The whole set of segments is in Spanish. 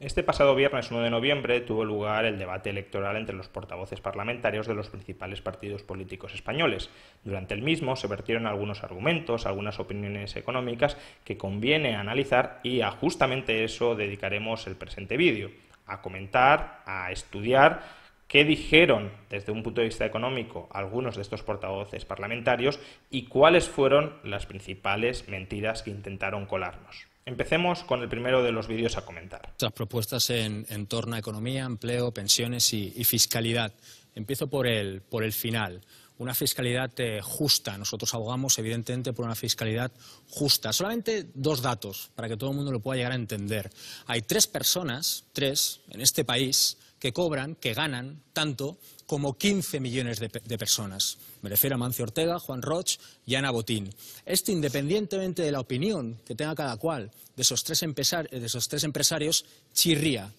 Este pasado viernes 1 de noviembre tuvo lugar el debate electoral entre los portavoces parlamentarios de los principales partidos políticos españoles. Durante el mismo se vertieron algunos argumentos, algunas opiniones económicas que conviene analizar y a justamente eso dedicaremos el presente vídeo, a comentar, a estudiar qué dijeron desde un punto de vista económico algunos de estos portavoces parlamentarios y cuáles fueron las principales mentiras que intentaron colarnos. Empecemos con el primero de los vídeos a comentar. Las propuestas en, torno a economía, empleo, pensiones y, fiscalidad. Empiezo por el, por el final. Una fiscalidad eh, justa. Nosotros abogamos, evidentemente, por una fiscalidad justa. Solamente dos datos para que todo el mundo lo pueda llegar a entender. Hay tres personas, tres, en este país, que cobran, que ganan tanto como 15 millones de, personas. Me refiero a Mancio Ortega, Juan Roch y Ana Botín. Esto independientemente de la opinión que tenga cada cual de esos tres, de esos tres empresarios, chirría,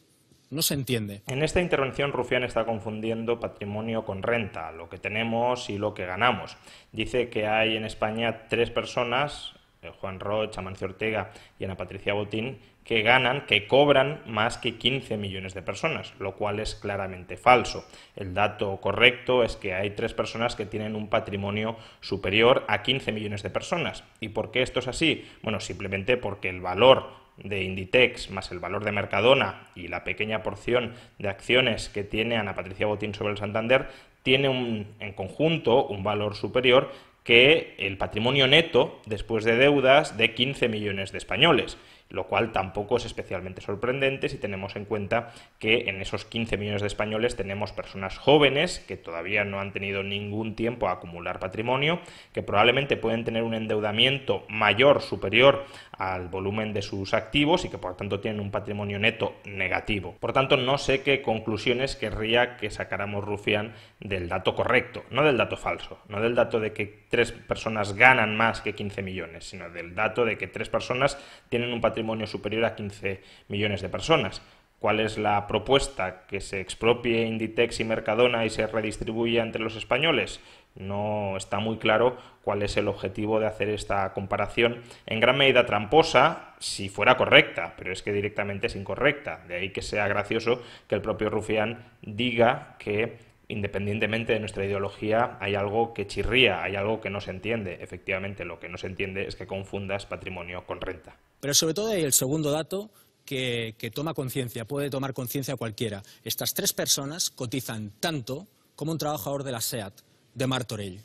no se entiende. En esta intervención Rufián está confundiendo patrimonio con renta, lo que tenemos y lo que ganamos. Dice que hay en España tres personas eh, Juan Roch, Amancio Ortega y Ana Patricia Botín, que ganan, que cobran más que 15 millones de personas, lo cual es claramente falso. El dato correcto es que hay tres personas que tienen un patrimonio superior a 15 millones de personas. ¿Y por qué esto es así? Bueno, simplemente porque el valor de Inditex más el valor de Mercadona y la pequeña porción de acciones que tiene Ana Patricia Botín sobre el Santander tiene un, en conjunto un valor superior que el patrimonio neto después de deudas de 15 millones de españoles, lo cual tampoco es especialmente sorprendente si tenemos en cuenta que en esos 15 millones de españoles tenemos personas jóvenes que todavía no han tenido ningún tiempo a acumular patrimonio, que probablemente pueden tener un endeudamiento mayor, superior al volumen de sus activos y que por tanto tienen un patrimonio neto negativo. Por tanto, no sé qué conclusiones querría que sacáramos Rufián del dato correcto, no del dato falso, no del dato de que tres personas ganan más que 15 millones, sino del dato de que tres personas tienen un patrimonio superior a 15 millones de personas cuál es la propuesta, que se expropie Inditex y Mercadona y se redistribuya entre los españoles. No está muy claro cuál es el objetivo de hacer esta comparación en gran medida tramposa si fuera correcta, pero es que directamente es incorrecta. De ahí que sea gracioso que el propio Rufián diga que independientemente de nuestra ideología, hay algo que chirría, hay algo que no se entiende. Efectivamente, lo que no se entiende es que confundas patrimonio con renta. Pero sobre todo hay el segundo dato que, que toma conciencia, puede tomar conciencia cualquiera. Estas tres personas cotizan tanto como un trabajador de la SEAT de Martorell.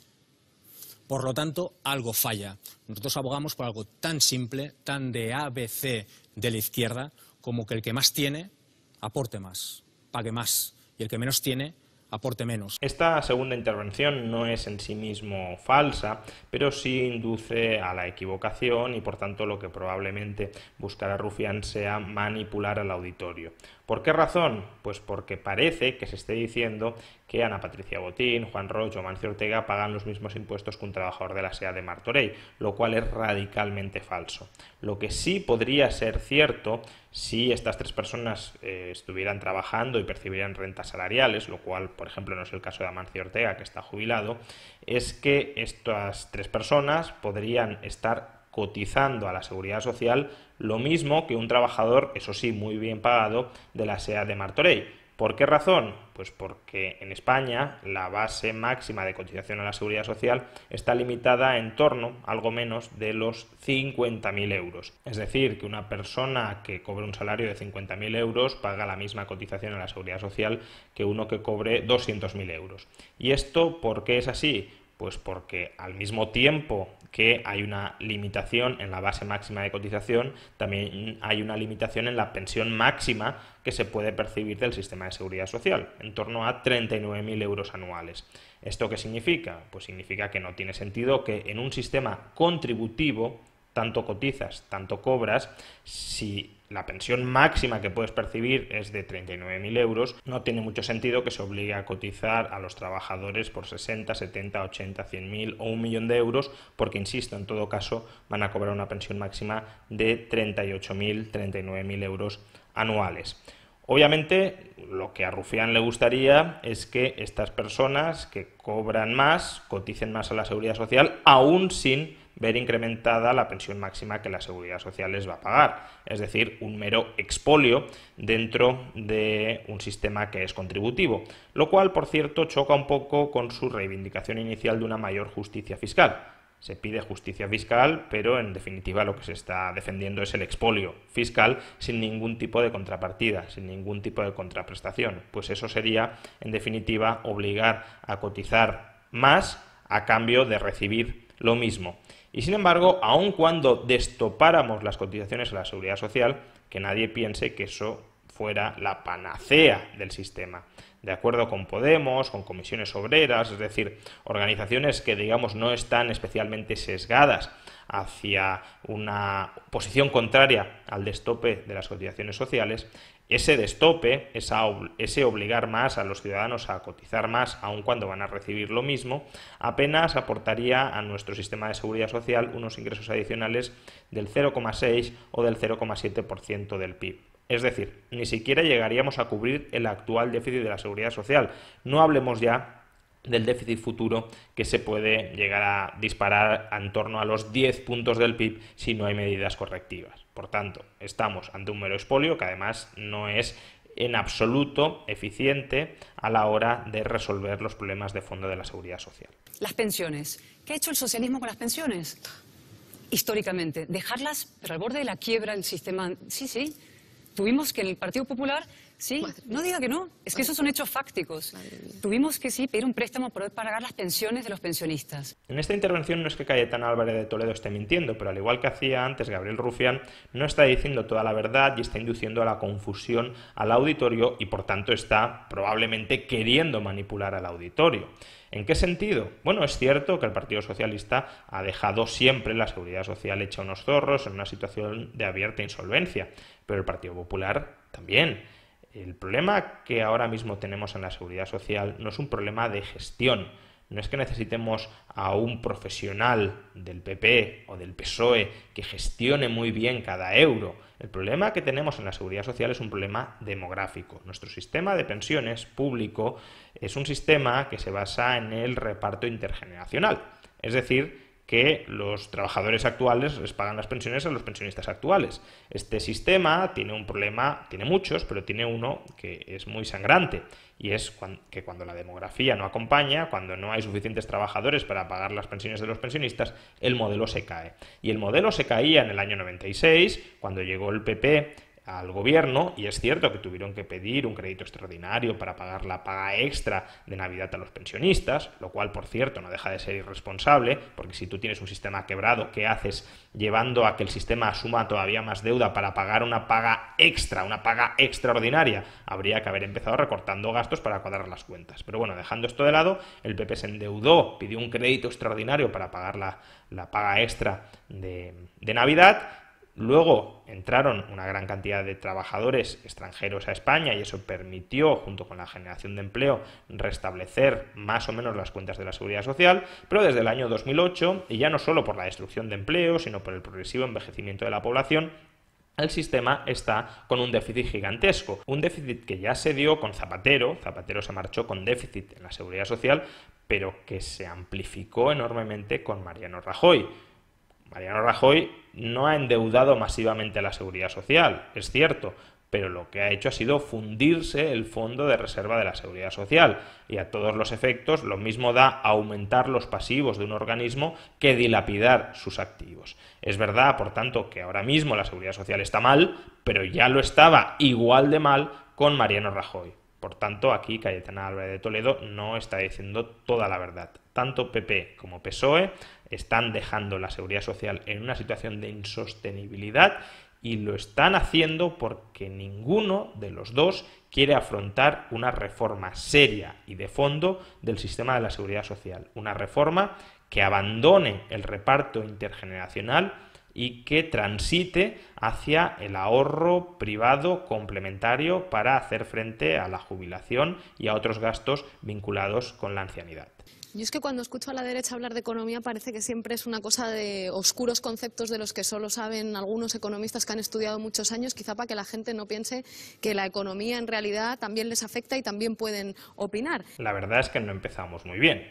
Por lo tanto, algo falla. Nosotros abogamos por algo tan simple, tan de ABC de la izquierda, como que el que más tiene aporte más, pague más, y el que menos tiene aporte menos. Esta segunda intervención no es en sí mismo falsa, pero sí induce a la equivocación y por tanto lo que probablemente buscará Rufián sea manipular al auditorio. ¿Por qué razón? Pues porque parece que se esté diciendo que Ana Patricia Botín, Juan Rocho o Mancio Ortega pagan los mismos impuestos que un trabajador de la SEA de Martorey, lo cual es radicalmente falso. Lo que sí podría ser cierto si estas tres personas eh, estuvieran trabajando y percibieran rentas salariales, lo cual, por ejemplo, no es el caso de Amancio Ortega, que está jubilado, es que estas tres personas podrían estar cotizando a la seguridad social lo mismo que un trabajador, eso sí, muy bien pagado, de la SEA de Martorell. ¿Por qué razón? Pues porque en España la base máxima de cotización a la seguridad social está limitada en torno, algo menos, de los 50.000 euros. Es decir, que una persona que cobre un salario de 50.000 euros paga la misma cotización a la seguridad social que uno que cobre 200.000 euros. ¿Y esto por qué es así? Pues porque al mismo tiempo que hay una limitación en la base máxima de cotización, también hay una limitación en la pensión máxima que se puede percibir del sistema de seguridad social, en torno a 39.000 euros anuales. ¿Esto qué significa? Pues significa que no tiene sentido que en un sistema contributivo tanto cotizas, tanto cobras, si la pensión máxima que puedes percibir es de 39.000 euros, no tiene mucho sentido que se obligue a cotizar a los trabajadores por 60, 70, 80, 100.000 o un millón de euros, porque, insisto, en todo caso van a cobrar una pensión máxima de 38.000, 39.000 euros anuales. Obviamente, lo que a Rufián le gustaría es que estas personas que cobran más coticen más a la seguridad social, aún sin ver incrementada la pensión máxima que la seguridad social les va a pagar, es decir, un mero expolio dentro de un sistema que es contributivo, lo cual, por cierto, choca un poco con su reivindicación inicial de una mayor justicia fiscal. Se pide justicia fiscal, pero en definitiva lo que se está defendiendo es el expolio fiscal sin ningún tipo de contrapartida, sin ningún tipo de contraprestación. Pues eso sería, en definitiva, obligar a cotizar más a cambio de recibir lo mismo. Y sin embargo, aun cuando destopáramos las cotizaciones a la seguridad social, que nadie piense que eso fuera la panacea del sistema. De acuerdo con Podemos, con comisiones obreras, es decir, organizaciones que digamos no están especialmente sesgadas hacia una posición contraria al destope de las cotizaciones sociales, ese destope, esa, ese obligar más a los ciudadanos a cotizar más, aun cuando van a recibir lo mismo, apenas aportaría a nuestro sistema de seguridad social unos ingresos adicionales del 0,6 o del 0,7% del PIB. Es decir, ni siquiera llegaríamos a cubrir el actual déficit de la seguridad social. No hablemos ya del déficit futuro que se puede llegar a disparar en torno a los 10 puntos del PIB si no hay medidas correctivas. Por tanto, estamos ante un mero expolio que además no es en absoluto eficiente a la hora de resolver los problemas de fondo de la seguridad social. Las pensiones. ¿Qué ha hecho el socialismo con las pensiones? Históricamente, dejarlas pero al borde de la quiebra el sistema. Sí, sí. Tuvimos que en el Partido Popular Sí, no diga que no. Es que esos son hechos fácticos. Tuvimos que sí pedir un préstamo para pagar las pensiones de los pensionistas. En esta intervención no es que Cayetana Álvarez de Toledo esté mintiendo, pero al igual que hacía antes Gabriel Rufián, no está diciendo toda la verdad y está induciendo a la confusión al auditorio y por tanto está probablemente queriendo manipular al auditorio. ¿En qué sentido? Bueno, es cierto que el Partido Socialista ha dejado siempre la seguridad social hecha unos zorros en una situación de abierta insolvencia, pero el Partido Popular también el problema que ahora mismo tenemos en la seguridad social no es un problema de gestión. No es que necesitemos a un profesional del PP o del PSOE que gestione muy bien cada euro. El problema que tenemos en la seguridad social es un problema demográfico. Nuestro sistema de pensiones público es un sistema que se basa en el reparto intergeneracional. Es decir, que los trabajadores actuales les pagan las pensiones a los pensionistas actuales. Este sistema tiene un problema, tiene muchos, pero tiene uno que es muy sangrante, y es que cuando la demografía no acompaña, cuando no hay suficientes trabajadores para pagar las pensiones de los pensionistas, el modelo se cae. Y el modelo se caía en el año 96, cuando llegó el PP al gobierno y es cierto que tuvieron que pedir un crédito extraordinario para pagar la paga extra de Navidad a los pensionistas, lo cual por cierto no deja de ser irresponsable, porque si tú tienes un sistema quebrado, ¿qué haces llevando a que el sistema asuma todavía más deuda para pagar una paga extra, una paga extraordinaria? Habría que haber empezado recortando gastos para cuadrar las cuentas. Pero bueno, dejando esto de lado, el PP se endeudó, pidió un crédito extraordinario para pagar la, la paga extra de, de Navidad Luego entraron una gran cantidad de trabajadores extranjeros a España y eso permitió, junto con la generación de empleo, restablecer más o menos las cuentas de la seguridad social, pero desde el año 2008, y ya no solo por la destrucción de empleo, sino por el progresivo envejecimiento de la población, el sistema está con un déficit gigantesco, un déficit que ya se dio con Zapatero, Zapatero se marchó con déficit en la seguridad social, pero que se amplificó enormemente con Mariano Rajoy. Mariano Rajoy no ha endeudado masivamente la seguridad social, es cierto, pero lo que ha hecho ha sido fundirse el fondo de reserva de la seguridad social. Y a todos los efectos, lo mismo da aumentar los pasivos de un organismo que dilapidar sus activos. Es verdad, por tanto, que ahora mismo la seguridad social está mal, pero ya lo estaba igual de mal con Mariano Rajoy. Por tanto, aquí Cayetana Álvarez de Toledo no está diciendo toda la verdad. Tanto PP como PSOE están dejando la seguridad social en una situación de insostenibilidad y lo están haciendo porque ninguno de los dos quiere afrontar una reforma seria y de fondo del sistema de la seguridad social. Una reforma que abandone el reparto intergeneracional y que transite hacia el ahorro privado complementario para hacer frente a la jubilación y a otros gastos vinculados con la ancianidad. Yo es que cuando escucho a la derecha hablar de economía parece que siempre es una cosa de oscuros conceptos de los que solo saben algunos economistas que han estudiado muchos años, quizá para que la gente no piense que la economía en realidad también les afecta y también pueden opinar. La verdad es que no empezamos muy bien.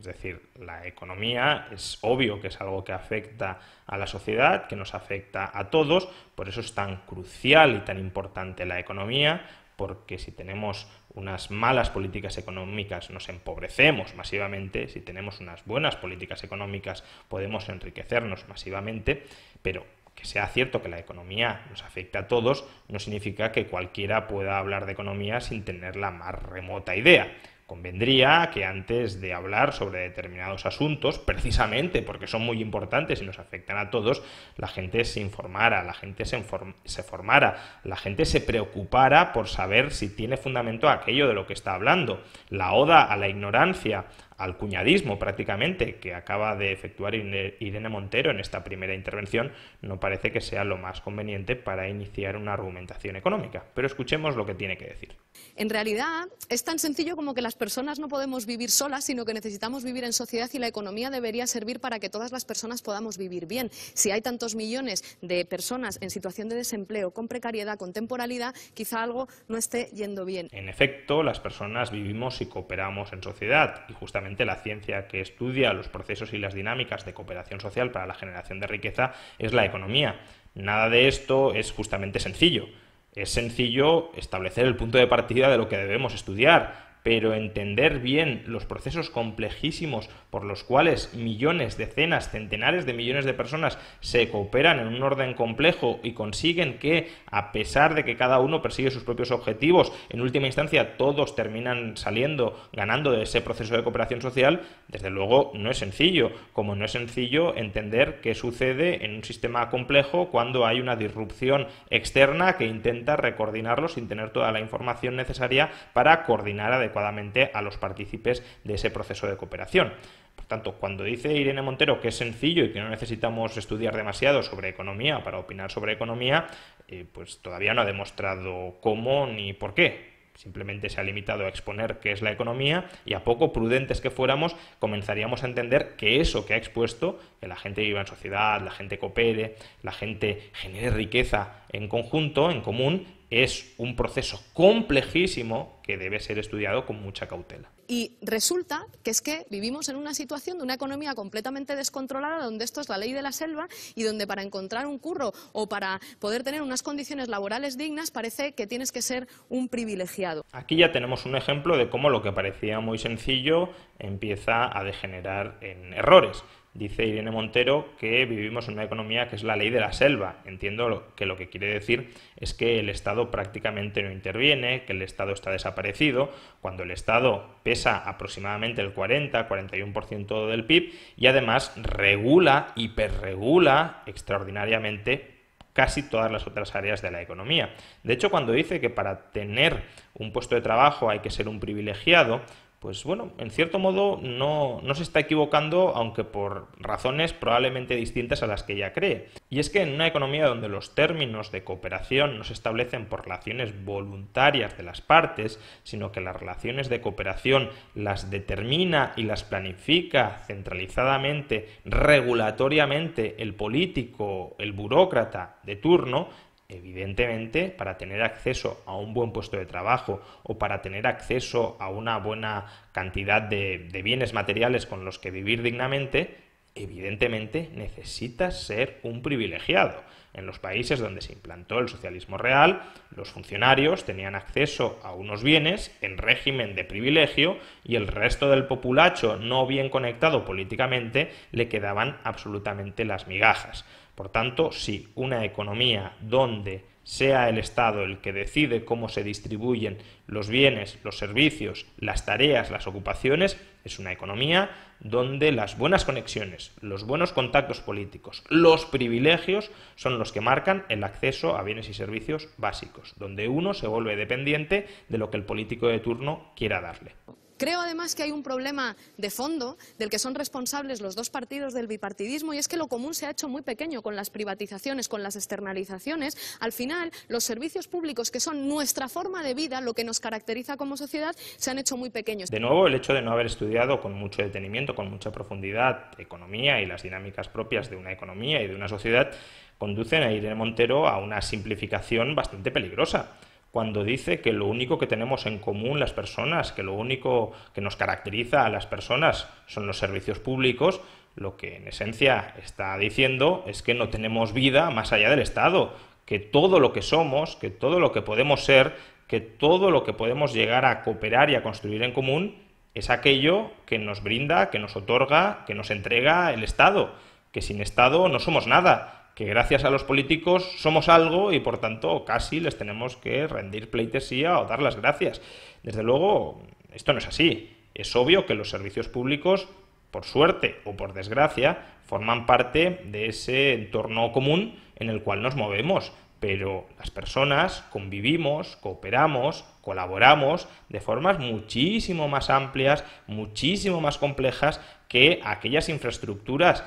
Es decir, la economía es obvio que es algo que afecta a la sociedad, que nos afecta a todos, por eso es tan crucial y tan importante la economía, porque si tenemos unas malas políticas económicas nos empobrecemos masivamente, si tenemos unas buenas políticas económicas podemos enriquecernos masivamente, pero que sea cierto que la economía nos afecta a todos no significa que cualquiera pueda hablar de economía sin tener la más remota idea. Convendría que antes de hablar sobre determinados asuntos, precisamente porque son muy importantes y nos afectan a todos, la gente se informara, la gente se, se, formara, la gente se preocupara por saber si tiene fundamento aquello de lo que está hablando. La oda a la ignorancia, al cuñadismo prácticamente que acaba de efectuar Irene Montero en esta primera intervención, no parece que sea lo más conveniente para iniciar una argumentación económica. Pero escuchemos lo que tiene que decir. En realidad es tan sencillo como que las personas no podemos vivir solas, sino que necesitamos vivir en sociedad y la economía debería servir para que todas las personas podamos vivir bien. Si hay tantos millones de personas en situación de desempleo, con precariedad, con temporalidad, quizá algo no esté yendo bien. En efecto, las personas vivimos y cooperamos en sociedad y justamente la ciencia que estudia los procesos y las dinámicas de cooperación social para la generación de riqueza es la economía. Nada de esto es justamente sencillo. Es sencillo establecer el punto de partida de lo que debemos estudiar, pero entender bien los procesos complejísimos por los cuales millones, decenas, centenares de millones de personas se cooperan en un orden complejo y consiguen que, a pesar de que cada uno persigue sus propios objetivos, en última instancia todos terminan saliendo ganando de ese proceso de cooperación social, desde luego no es sencillo, como no es sencillo entender qué sucede en un sistema complejo cuando hay una disrupción externa que intenta recoordinarlo sin tener toda la información necesaria para coordinar adecuadamente adecuadamente a los partícipes de ese proceso de cooperación. Por tanto, cuando dice Irene Montero que es sencillo y que no necesitamos estudiar demasiado sobre economía para opinar sobre economía, eh, pues todavía no ha demostrado cómo ni por qué. Simplemente se ha limitado a exponer qué es la economía y a poco prudentes que fuéramos comenzaríamos a entender que eso que ha expuesto, que la gente viva en sociedad, la gente coopere, la gente genere riqueza en conjunto, en común, es un proceso complejísimo que debe ser estudiado con mucha cautela. Y resulta que es que vivimos en una situación de una economía completamente descontrolada, donde esto es la ley de la selva y donde para encontrar un curro o para poder tener unas condiciones laborales dignas parece que tienes que ser un privilegiado. Aquí ya tenemos un ejemplo de cómo lo que parecía muy sencillo empieza a degenerar en errores. Dice Irene Montero que vivimos en una economía que es la ley de la selva. Entiendo que lo que quiere decir es que el Estado prácticamente no interviene, que el Estado está desaparecido, cuando el Estado pesa aproximadamente el 40-41% del PIB y además regula, hiperregula extraordinariamente casi todas las otras áreas de la economía. De hecho, cuando dice que para tener un puesto de trabajo hay que ser un privilegiado, pues bueno, en cierto modo no, se está equivocando, aunque por razones probablemente distintas a las que ella cree. Y es que en una economía donde los términos de cooperación no se establecen por relaciones voluntarias de las partes, sino que las relaciones de cooperación las determina y las planifica centralizadamente, regulatoriamente, el político, el burócrata de turno, Evidentemente, para tener acceso a un buen puesto de trabajo o para tener acceso a una buena cantidad de, bienes materiales con los que vivir dignamente, evidentemente necesitas ser un privilegiado. En los países donde se implantó el socialismo real, los funcionarios tenían acceso a unos bienes en régimen de privilegio y el resto del populacho no bien conectado políticamente le quedaban absolutamente las migajas. Por tanto, sí, una economía donde sea el Estado el que decide cómo se distribuyen los bienes, los servicios, las tareas, las ocupaciones, es una economía donde las buenas conexiones, los buenos contactos políticos, los privilegios son los que marcan el acceso a bienes y servicios básicos, donde uno se vuelve dependiente de lo que el político de turno quiera darle. Creo además que hay un problema de fondo del que son responsables los dos partidos del bipartidismo y es que lo común se ha hecho muy pequeño con las privatizaciones, con las externalizaciones. Al final, los servicios públicos que son nuestra forma de vida, lo que nos caracteriza como sociedad, se han hecho muy pequeños. De nuevo, el hecho de no haber estudiado con mucho detenimiento, con mucha profundidad, economía y las dinámicas propias de una economía y de una sociedad, conducen a Irene Montero a una simplificación bastante peligrosa cuando dice que lo único que tenemos en común las personas, que lo único que nos caracteriza a las personas son los servicios públicos, lo que en esencia está diciendo es que no tenemos vida más allá del Estado, que todo lo que somos, que todo lo que podemos ser, que todo lo que podemos llegar a cooperar y a construir en común es aquello que nos brinda, que nos otorga, que nos entrega el Estado, que sin Estado no somos nada, que gracias a los políticos somos algo y por tanto casi les tenemos que rendir pleitesía o dar las gracias. Desde luego, esto no es así. Es obvio que los servicios públicos, por suerte o por desgracia, forman parte de ese entorno común en el cual nos movemos, pero las personas convivimos, cooperamos, colaboramos de formas muchísimo más amplias, muchísimo más complejas que aquellas infraestructuras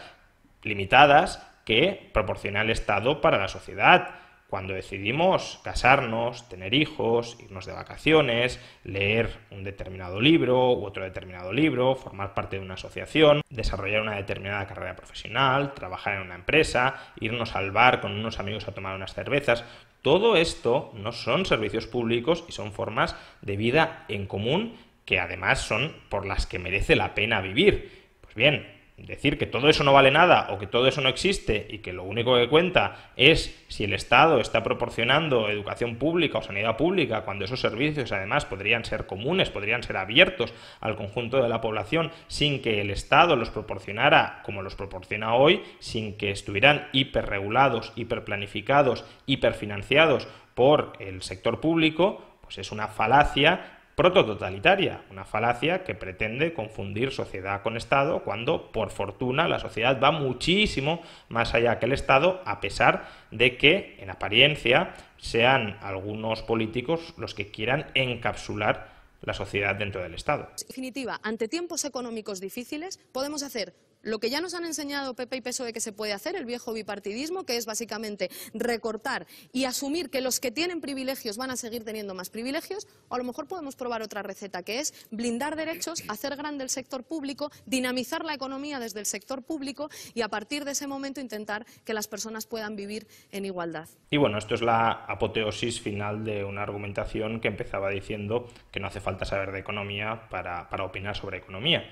limitadas que proporciona el Estado para la sociedad. Cuando decidimos casarnos, tener hijos, irnos de vacaciones, leer un determinado libro u otro determinado libro, formar parte de una asociación, desarrollar una determinada carrera profesional, trabajar en una empresa, irnos al bar con unos amigos a tomar unas cervezas, todo esto no son servicios públicos y son formas de vida en común que además son por las que merece la pena vivir. Pues bien, decir que todo eso no vale nada o que todo eso no existe y que lo único que cuenta es si el Estado está proporcionando educación pública o sanidad pública, cuando esos servicios además podrían ser comunes, podrían ser abiertos al conjunto de la población sin que el Estado los proporcionara como los proporciona hoy, sin que estuvieran hiperregulados, hiperplanificados, hiperfinanciados por el sector público, pues es una falacia protototalitaria, una falacia que pretende confundir sociedad con Estado cuando, por fortuna, la sociedad va muchísimo más allá que el Estado, a pesar de que, en apariencia, sean algunos políticos los que quieran encapsular la sociedad dentro del Estado. En definitiva, ante tiempos económicos difíciles, podemos hacer lo que ya nos han enseñado Pepe y PSOE que se puede hacer, el viejo bipartidismo, que es básicamente recortar y asumir que los que tienen privilegios van a seguir teniendo más privilegios, o a lo mejor podemos probar otra receta, que es blindar derechos, hacer grande el sector público, dinamizar la economía desde el sector público y a partir de ese momento intentar que las personas puedan vivir en igualdad. Y bueno, esto es la apoteosis final de una argumentación que empezaba diciendo que no hace falta saber de economía para opinar sobre economía.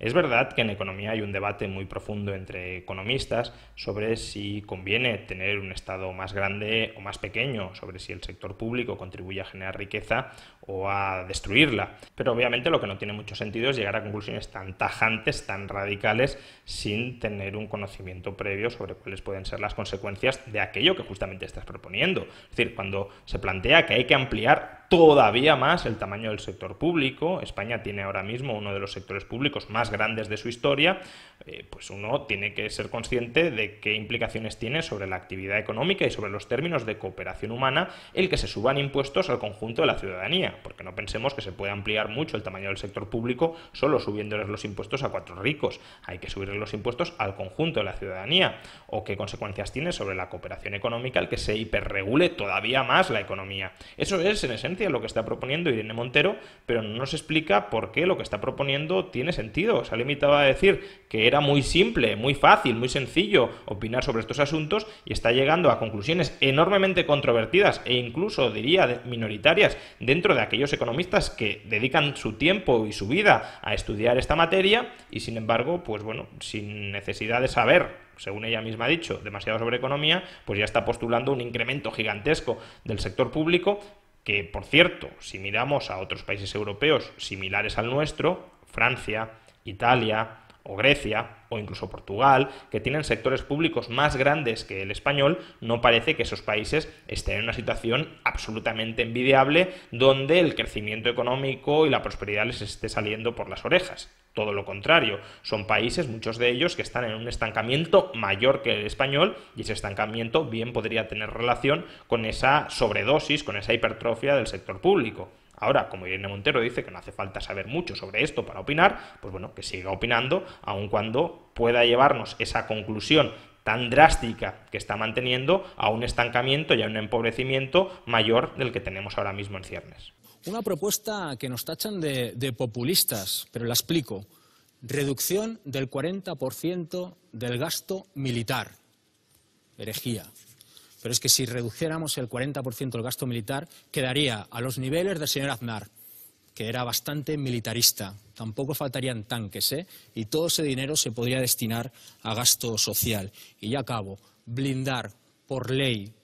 Es verdad que en economía hay un debate muy profundo entre economistas sobre si conviene tener un Estado más grande o más pequeño, sobre si el sector público contribuye a generar riqueza o a destruirla. Pero obviamente lo que no tiene mucho sentido es llegar a conclusiones tan tajantes, tan radicales, sin tener un conocimiento previo sobre cuáles pueden ser las consecuencias de aquello que justamente estás proponiendo. Es decir, cuando se plantea que hay que ampliar todavía más el tamaño del sector público. España tiene ahora mismo uno de los sectores públicos más grandes de su historia. Eh, pues uno tiene que ser consciente de qué implicaciones tiene sobre la actividad económica y sobre los términos de cooperación humana el que se suban impuestos al conjunto de la ciudadanía. Porque no pensemos que se puede ampliar mucho el tamaño del sector público solo subiéndoles los impuestos a cuatro ricos. Hay que subir los impuestos al conjunto de la ciudadanía. O qué consecuencias tiene sobre la cooperación económica el que se hiperregule todavía más la economía. Eso es, en esencia, lo que está proponiendo Irene Montero, pero no nos explica por qué lo que está proponiendo tiene sentido. Se ha limitado a decir que era muy simple, muy fácil, muy sencillo opinar sobre estos asuntos y está llegando a conclusiones enormemente controvertidas e incluso, diría, minoritarias dentro de aquellos economistas que dedican su tiempo y su vida a estudiar esta materia y, sin embargo, pues bueno, sin necesidad de saber según ella misma ha dicho, demasiado sobre economía, pues ya está postulando un incremento gigantesco del sector público que por cierto, si miramos a otros países europeos similares al nuestro, Francia, Italia o Grecia o incluso Portugal, que tienen sectores públicos más grandes que el español, no parece que esos países estén en una situación absolutamente envidiable donde el crecimiento económico y la prosperidad les esté saliendo por las orejas todo lo contrario. Son países, muchos de ellos, que están en un estancamiento mayor que el español y ese estancamiento bien podría tener relación con esa sobredosis, con esa hipertrofia del sector público. Ahora, como Irene Montero dice que no hace falta saber mucho sobre esto para opinar, pues bueno, que siga opinando, aun cuando pueda llevarnos esa conclusión tan drástica que está manteniendo a un estancamiento y a un empobrecimiento mayor del que tenemos ahora mismo en ciernes. Una propuesta que nos tachan de, populistas, pero la explico. Reducción del 40% del gasto militar. Herejía. Pero es que si reduciéramos el 40% del gasto militar, quedaría a los niveles del señor Aznar, que era bastante militarista. Tampoco faltarían tanques, ¿eh? Y todo ese dinero se podría destinar a gasto social. Y ya acabo. Blindar por ley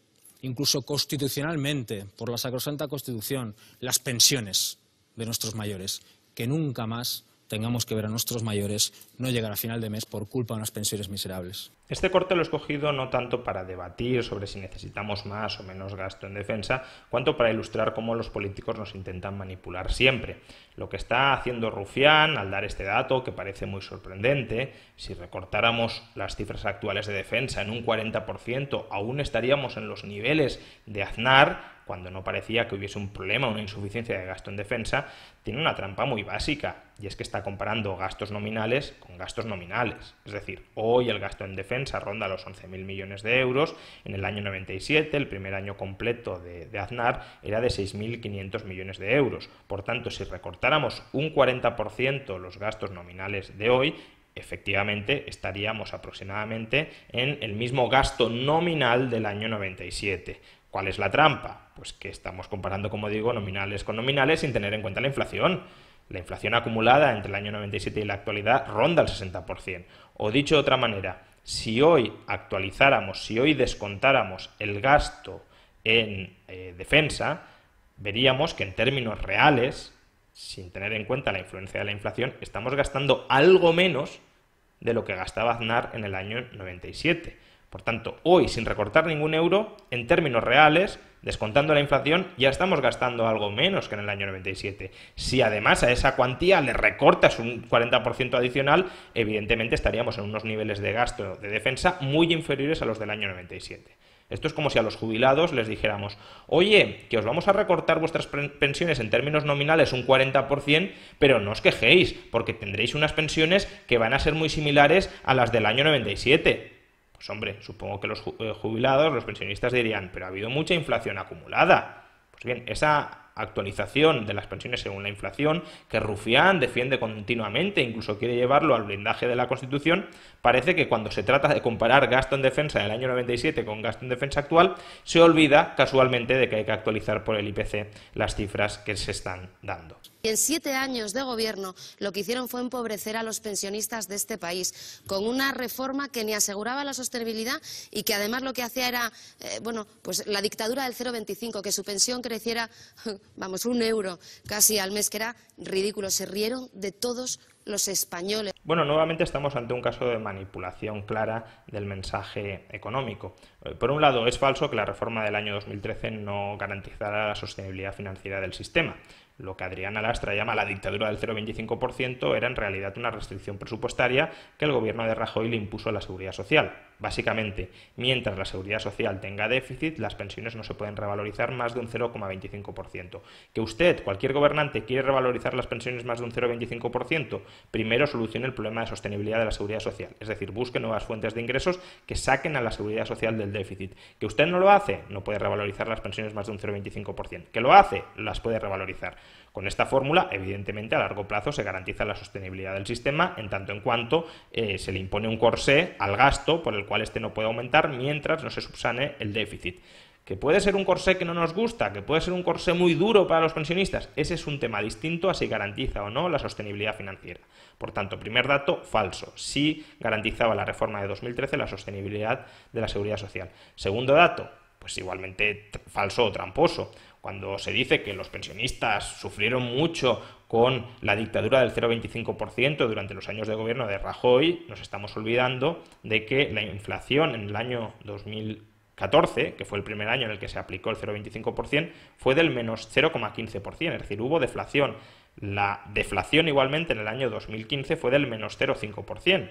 incluso constitucionalmente, por la Sacrosanta Constitución, las pensiones de nuestros mayores, que nunca más tengamos que ver a nuestros mayores no llegar a final de mes por culpa de unas pensiones miserables. Este corte lo he escogido no tanto para debatir sobre si necesitamos más o menos gasto en defensa, cuanto para ilustrar cómo los políticos nos intentan manipular siempre. Lo que está haciendo Rufián al dar este dato, que parece muy sorprendente, si recortáramos las cifras actuales de defensa en un 40%, aún estaríamos en los niveles de Aznar, cuando no parecía que hubiese un problema, una insuficiencia de gasto en defensa, tiene una trampa muy básica, y es que está comparando gastos nominales con gastos nominales. Es decir, hoy el gasto en defensa ronda los 11.000 millones de euros, en el año 97, el primer año completo de, de Aznar, era de 6.500 millones de euros. Por tanto, si recortáramos un 40% los gastos nominales de hoy, efectivamente estaríamos aproximadamente en el mismo gasto nominal del año 97. ¿Cuál es la trampa? Pues que estamos comparando, como digo, nominales con nominales sin tener en cuenta la inflación. La inflación acumulada entre el año 97 y la actualidad ronda el 60%. O dicho de otra manera, si hoy actualizáramos, si hoy descontáramos el gasto en eh, defensa, veríamos que en términos reales, sin tener en cuenta la influencia de la inflación, estamos gastando algo menos de lo que gastaba Aznar en el año 97. Por tanto, hoy, sin recortar ningún euro, en términos reales, descontando la inflación, ya estamos gastando algo menos que en el año 97. Si además a esa cuantía le recortas un 40% adicional, evidentemente estaríamos en unos niveles de gasto de defensa muy inferiores a los del año 97. Esto es como si a los jubilados les dijéramos, oye, que os vamos a recortar vuestras pensiones en términos nominales un 40%, pero no os quejéis, porque tendréis unas pensiones que van a ser muy similares a las del año 97. Pues hombre, supongo que los eh, jubilados, los pensionistas dirían, pero ha habido mucha inflación acumulada. Pues bien, esa actualización de las pensiones según la inflación, que Rufián defiende continuamente, incluso quiere llevarlo al blindaje de la Constitución, parece que cuando se trata de comparar gasto en defensa del año 97 con gasto en defensa actual, se olvida casualmente de que hay que actualizar por el IPC las cifras que se están dando. Y en siete años de gobierno lo que hicieron fue empobrecer a los pensionistas de este país con una reforma que ni aseguraba la sostenibilidad y que además lo que hacía era, eh, bueno, pues la dictadura del 0,25, que su pensión creciera, vamos, un euro casi al mes, que era ridículo. Se rieron de todos los españoles. Bueno, nuevamente estamos ante un caso de manipulación clara del mensaje económico. Eh, por un lado, es falso que la reforma del año 2013 no garantizara la sostenibilidad financiera del sistema. Lo que Adriana Lastra llama la dictadura del 0,25% era en realidad una restricción presupuestaria que el gobierno de Rajoy le impuso a la seguridad social. Básicamente, mientras la seguridad social tenga déficit, las pensiones no se pueden revalorizar más de un 0,25%. Que usted, cualquier gobernante, quiere revalorizar las pensiones más de un 0,25%, primero solucione el problema de sostenibilidad de la seguridad social. Es decir, busque nuevas fuentes de ingresos que saquen a la seguridad social del déficit. Que usted no lo hace, no puede revalorizar las pensiones más de un 0,25%. Que lo hace, las puede revalorizar. Con esta fórmula, evidentemente, a largo plazo se garantiza la sostenibilidad del sistema en tanto en cuanto eh, se le impone un corsé al gasto por el cual este no puede aumentar mientras no se subsane el déficit. Que puede ser un corsé que no nos gusta, que puede ser un corsé muy duro para los pensionistas, ese es un tema distinto a si garantiza o no la sostenibilidad financiera. Por tanto, primer dato, falso. Sí garantizaba la reforma de 2013 la sostenibilidad de la seguridad social. Segundo dato, pues igualmente falso o tramposo cuando se dice que los pensionistas sufrieron mucho con la dictadura del 0,25% durante los años de gobierno de Rajoy, nos estamos olvidando de que la inflación en el año 2014, que fue el primer año en el que se aplicó el 0,25%, fue del menos 0,15%, es decir, hubo deflación. La deflación igualmente en el año 2015 fue del menos 0,5%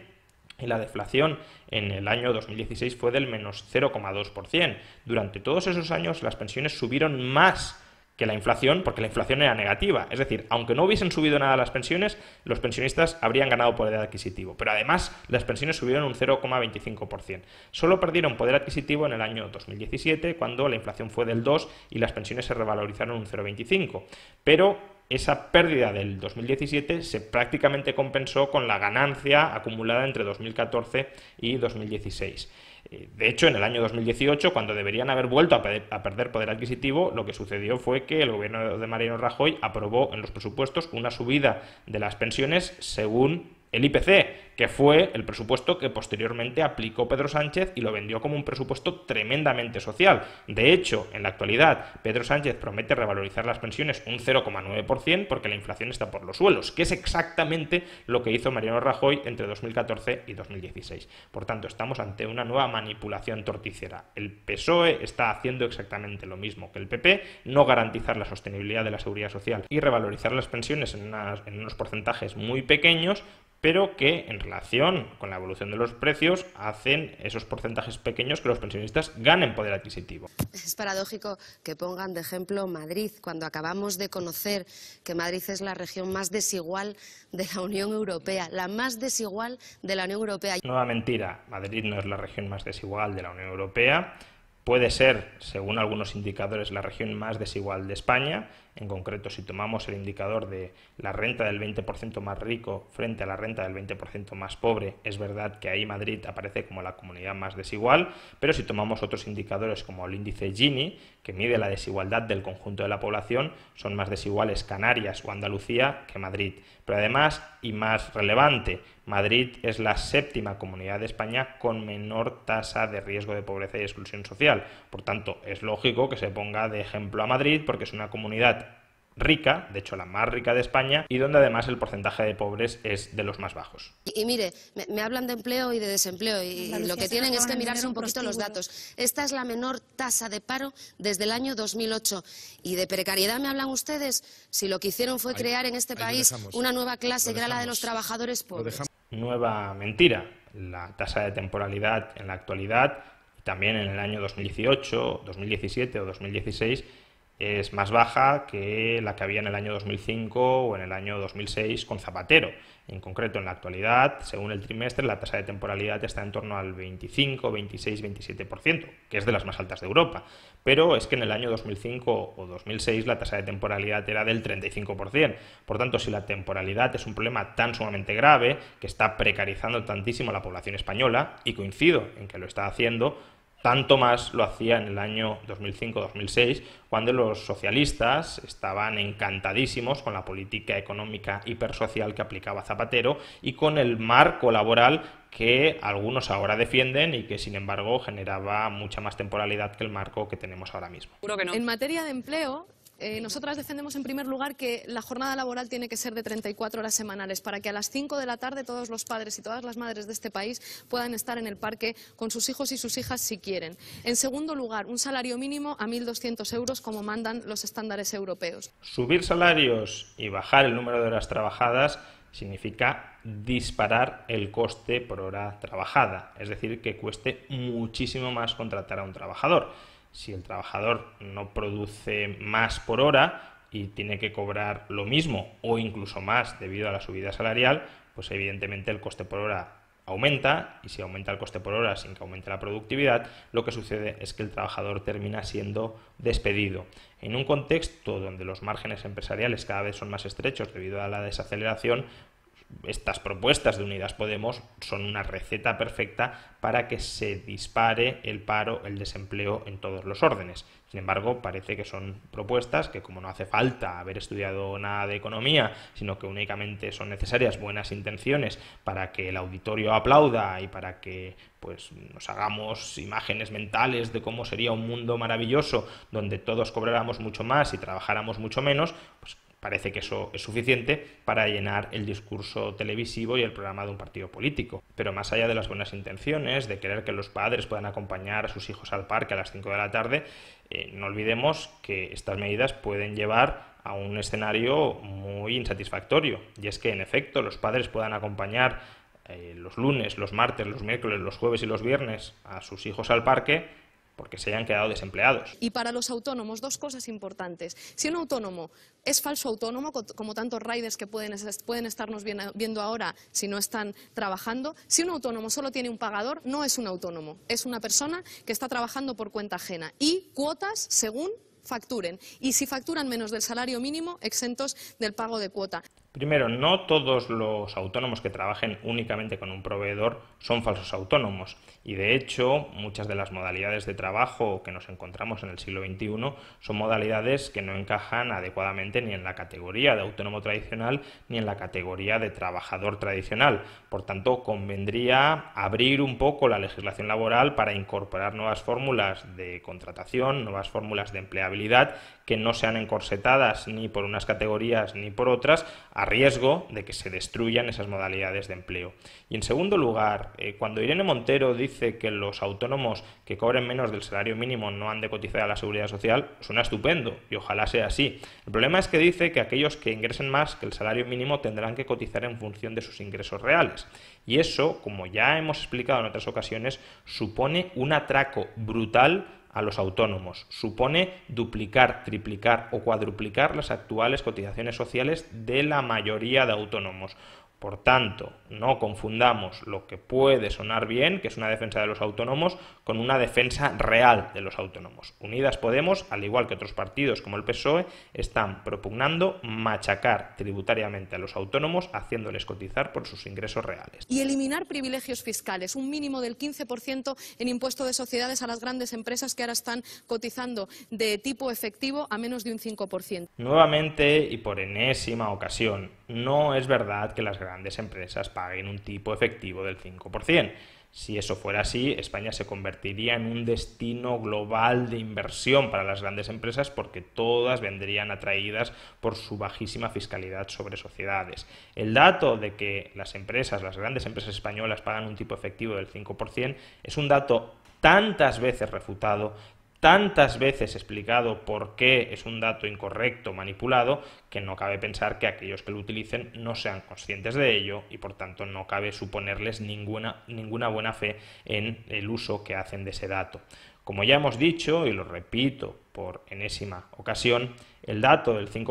y la deflación en el año 2016 fue del menos 0,2%. Durante todos esos años las pensiones subieron más que la inflación, porque la inflación era negativa. Es decir, aunque no hubiesen subido nada las pensiones, los pensionistas habrían ganado poder adquisitivo. Pero además, las pensiones subieron un 0,25%. Solo perdieron poder adquisitivo en el año 2017, cuando la inflación fue del 2 y las pensiones se revalorizaron un 0,25. Pero esa pérdida del 2017 se prácticamente compensó con la ganancia acumulada entre 2014 y 2016. Eh, de hecho, en el año 2018, cuando deberían haber vuelto a, perder poder adquisitivo, lo que sucedió fue que el gobierno de Mariano Rajoy aprobó en los presupuestos una subida de las pensiones según el IPC, que fue el presupuesto que posteriormente aplicó Pedro Sánchez y lo vendió como un presupuesto tremendamente social. De hecho, en la actualidad, Pedro Sánchez promete revalorizar las pensiones un 0,9% porque la inflación está por los suelos, que es exactamente lo que hizo Mariano Rajoy entre 2014 y 2016. Por tanto, estamos ante una nueva manipulación torticera. El PSOE está haciendo exactamente lo mismo que el PP, no garantizar la sostenibilidad de la seguridad social y revalorizar las pensiones en, unos porcentajes muy pequeños, pero que en relación con la evolución de los precios hacen esos porcentajes pequeños que los pensionistas ganen poder adquisitivo. Es paradójico que pongan de ejemplo Madrid, cuando acabamos de conocer que Madrid es la región más desigual de la Unión Europea, la más desigual de la Unión Europea. Nueva mentira, Madrid no es la región más desigual de la Unión Europea, puede ser, según algunos indicadores, la región más desigual de España en concreto, si tomamos el indicador de la renta del 20% más rico frente a la renta del 20% más pobre, es verdad que ahí Madrid aparece como la comunidad más desigual, pero si tomamos otros indicadores como el índice Gini, que mide la desigualdad del conjunto de la población, son más desiguales Canarias o Andalucía que Madrid. Pero además, y más relevante, Madrid es la séptima comunidad de España con menor tasa de riesgo de pobreza y exclusión social. Por tanto, es lógico que se ponga de ejemplo a Madrid porque es una comunidad rica, de hecho la más rica de España, y donde además el porcentaje de pobres es de los más bajos. Y, mire, me, hablan de empleo y de desempleo, y, lo que tienen es que mirarse un poquito los datos. Esta es la menor tasa de paro desde el año 2008. Y de precariedad me hablan ustedes, si lo que hicieron fue crear en este país una nueva clase, que la de los trabajadores pobres. Nueva mentira. La tasa de temporalidad en la actualidad, también en el año 2018, 2017 o 2016, es más baja que la que había en el año 2005 o en el año 2006 con Zapatero. En concreto, en la actualidad, según el trimestre, la tasa de temporalidad está en torno al 25, 26, 27%, que es de las más altas de Europa. Pero es que en el año 2005 o 2006 la tasa de temporalidad era del 35%. Por tanto, si la temporalidad es un problema tan sumamente grave que está precarizando tantísimo a la población española, y coincido en que lo está haciendo, tanto más lo hacía en el año 2005-2006, cuando los socialistas estaban encantadísimos con la política económica hipersocial que aplicaba Zapatero y con el marco laboral que algunos ahora defienden y que sin embargo generaba mucha más temporalidad que el marco que tenemos ahora mismo. En materia de empleo, eh, nosotras defendemos en primer lugar que la jornada laboral tiene que ser de 34 horas semanales para que a las 5 de la tarde todos los padres y todas las madres de este país puedan estar en el parque con sus hijos y sus hijas si quieren. En segundo lugar, un salario mínimo a 1.200 euros como mandan los estándares europeos. Subir salarios y bajar el número de horas trabajadas significa disparar el coste por hora trabajada, es decir, que cueste muchísimo más contratar a un trabajador si el trabajador no produce más por hora y tiene que cobrar lo mismo o incluso más debido a la subida salarial, pues evidentemente el coste por hora aumenta y si aumenta el coste por hora sin que aumente la productividad, lo que sucede es que el trabajador termina siendo despedido. En un contexto donde los márgenes empresariales cada vez son más estrechos debido a la desaceleración, estas propuestas de Unidas Podemos son una receta perfecta para que se dispare el paro, el desempleo en todos los órdenes. Sin embargo, parece que son propuestas que como no hace falta haber estudiado nada de economía, sino que únicamente son necesarias buenas intenciones para que el auditorio aplauda y para que pues nos hagamos imágenes mentales de cómo sería un mundo maravilloso donde todos cobráramos mucho más y trabajáramos mucho menos, pues Parece que eso es suficiente para llenar el discurso televisivo y el programa de un partido político. Pero más allá de las buenas intenciones, de querer que los padres puedan acompañar a sus hijos al parque a las 5 de la tarde, eh, no olvidemos que estas medidas pueden llevar a un escenario muy insatisfactorio. Y es que, en efecto, los padres puedan acompañar eh, los lunes, los martes, los miércoles, los jueves y los viernes a sus hijos al parque, porque se hayan quedado desempleados. Y para los autónomos, dos cosas importantes. Si un autónomo es falso autónomo, como tantos riders que pueden, pueden estarnos viendo ahora si no están trabajando, si un autónomo solo tiene un pagador, no es un autónomo, es una persona que está trabajando por cuenta ajena. Y cuotas según facturen. Y si facturan menos del salario mínimo, exentos del pago de cuota. Primero, no todos los autónomos que trabajen únicamente con un proveedor son falsos autónomos y de hecho muchas de las modalidades de trabajo que nos encontramos en el siglo XXI son modalidades que no encajan adecuadamente ni en la categoría de autónomo tradicional ni en la categoría de trabajador tradicional. Por tanto, convendría abrir un poco la legislación laboral para incorporar nuevas fórmulas de contratación, nuevas fórmulas de empleabilidad que no sean encorsetadas ni por unas categorías ni por otras, riesgo de que se destruyan esas modalidades de empleo. Y en segundo lugar, eh, cuando Irene Montero dice que los autónomos que cobren menos del salario mínimo no han de cotizar a la seguridad social, suena estupendo y ojalá sea así. El problema es que dice que aquellos que ingresen más que el salario mínimo tendrán que cotizar en función de sus ingresos reales. Y eso, como ya hemos explicado en otras ocasiones, supone un atraco brutal a los autónomos. Supone duplicar, triplicar o cuadruplicar las actuales cotizaciones sociales de la mayoría de autónomos. Por tanto, no confundamos lo que puede sonar bien, que es una defensa de los autónomos, con una defensa real de los autónomos. Unidas Podemos, al igual que otros partidos como el PSOE, están propugnando machacar tributariamente a los autónomos, haciéndoles cotizar por sus ingresos reales. Y eliminar privilegios fiscales, un mínimo del 15% en impuesto de sociedades a las grandes empresas que ahora están cotizando de tipo efectivo a menos de un 5%. Nuevamente y por enésima ocasión, no es verdad que las grandes empresas paguen un tipo efectivo del 5%. Si eso fuera así, España se convertiría en un destino global de inversión para las grandes empresas porque todas vendrían atraídas por su bajísima fiscalidad sobre sociedades. El dato de que las empresas, las grandes empresas españolas pagan un tipo efectivo del 5% es un dato tantas veces refutado, tantas veces explicado por qué es un dato incorrecto, manipulado, que no cabe pensar que aquellos que lo utilicen no sean conscientes de ello y por tanto no cabe suponerles ninguna, ninguna buena fe en el uso que hacen de ese dato. Como ya hemos dicho, y lo repito por enésima ocasión, el dato del 5%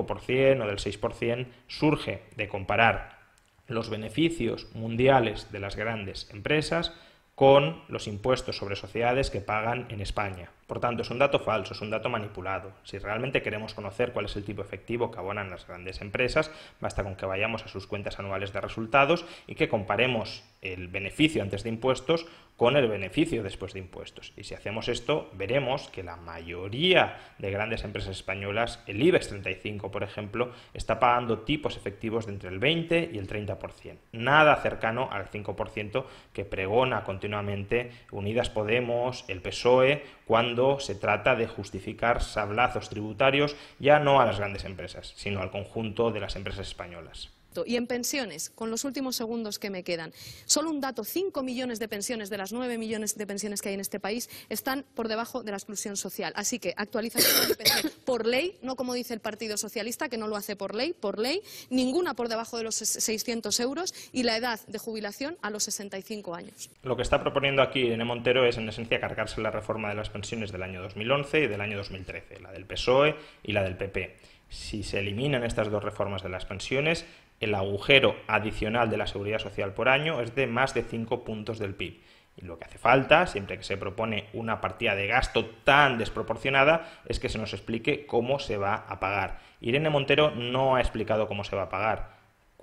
o del 6% surge de comparar los beneficios mundiales de las grandes empresas con los impuestos sobre sociedades que pagan en España, por tanto, es un dato falso, es un dato manipulado. Si realmente queremos conocer cuál es el tipo efectivo que abonan las grandes empresas, basta con que vayamos a sus cuentas anuales de resultados y que comparemos el beneficio antes de impuestos con el beneficio después de impuestos. Y si hacemos esto, veremos que la mayoría de grandes empresas españolas, el IBEX 35, por ejemplo, está pagando tipos efectivos de entre el 20 y el 30%, nada cercano al 5% que pregona continuamente Unidas Podemos, el PSOE, cuando se trata de justificar sablazos tributarios ya no a las grandes empresas, sino al conjunto de las empresas españolas. Y en pensiones, con los últimos segundos que me quedan, solo un dato, 5 millones de pensiones de las 9 millones de pensiones que hay en este país están por debajo de la exclusión social. Así que actualiza por ley, no como dice el Partido Socialista, que no lo hace por ley, por ley, ninguna por debajo de los 600 euros y la edad de jubilación a los 65 años. Lo que está proponiendo aquí Irene Montero es en esencia cargarse la reforma de las pensiones del año 2011 y del año 2013, la del PSOE y la del PP. Si se eliminan estas dos reformas de las pensiones, el agujero adicional de la seguridad social por año es de más de 5 puntos del PIB. Y lo que hace falta, siempre que se propone una partida de gasto tan desproporcionada, es que se nos explique cómo se va a pagar. Irene Montero no ha explicado cómo se va a pagar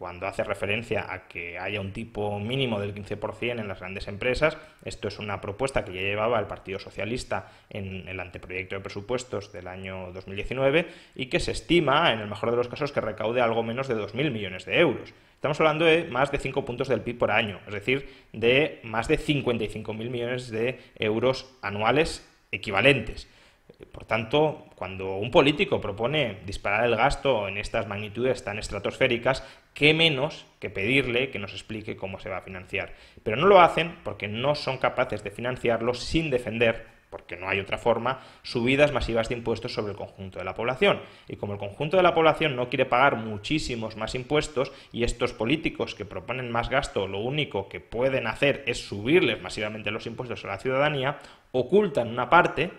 cuando hace referencia a que haya un tipo mínimo del 15% en las grandes empresas. Esto es una propuesta que ya llevaba el Partido Socialista en el anteproyecto de presupuestos del año 2019 y que se estima, en el mejor de los casos, que recaude algo menos de 2.000 millones de euros. Estamos hablando de más de 5 puntos del PIB por año, es decir, de más de 55.000 millones de euros anuales equivalentes. Por tanto, cuando un político propone disparar el gasto en estas magnitudes tan estratosféricas, qué menos que pedirle que nos explique cómo se va a financiar. Pero no lo hacen porque no son capaces de financiarlo sin defender, porque no hay otra forma, subidas masivas de impuestos sobre el conjunto de la población. Y como el conjunto de la población no quiere pagar muchísimos más impuestos y estos políticos que proponen más gasto lo único que pueden hacer es subirles masivamente los impuestos a la ciudadanía, ocultan una parte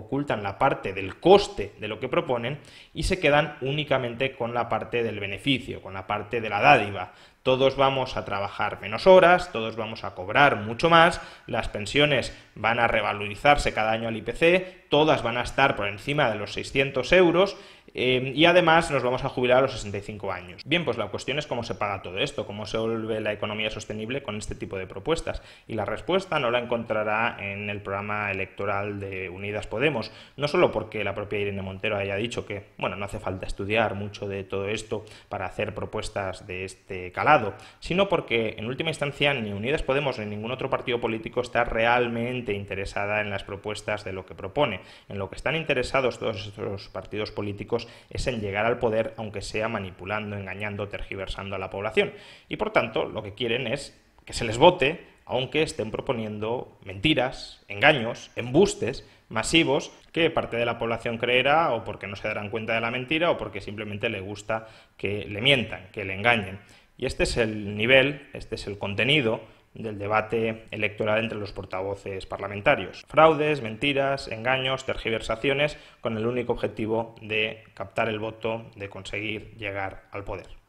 ocultan la parte del coste de lo que proponen y se quedan únicamente con la parte del beneficio, con la parte de la dádiva. Todos vamos a trabajar menos horas, todos vamos a cobrar mucho más, las pensiones van a revalorizarse cada año al IPC, todas van a estar por encima de los 600 euros Em, y además nos vamos a jubilar a los 65 años. Bien, pues la cuestión es cómo se paga todo esto, cómo se vuelve la economía sostenible con este tipo de propuestas. Y la respuesta no la encontrará en el programa electoral de Unidas Podemos, no solo porque la propia Irene Montero haya dicho que, bueno, no hace falta estudiar mucho de todo esto para hacer propuestas de este calado, sino porque en última instancia ni Unidas Podemos ni ningún otro partido político está realmente interesada en las propuestas de lo que propone. En lo que están interesados todos estos partidos políticos es el llegar al poder, aunque sea manipulando, engañando, tergiversando a la población. Y por tanto, lo que quieren es que se les vote, aunque estén proponiendo mentiras, engaños, embustes masivos que parte de la población creerá o porque no se darán cuenta de la mentira o porque simplemente le gusta que le mientan, que le engañen. Y este es el nivel, este es el contenido del debate electoral entre los portavoces parlamentarios. Fraudes, mentiras, engaños, tergiversaciones, con el único objetivo de captar el voto, de conseguir llegar al poder.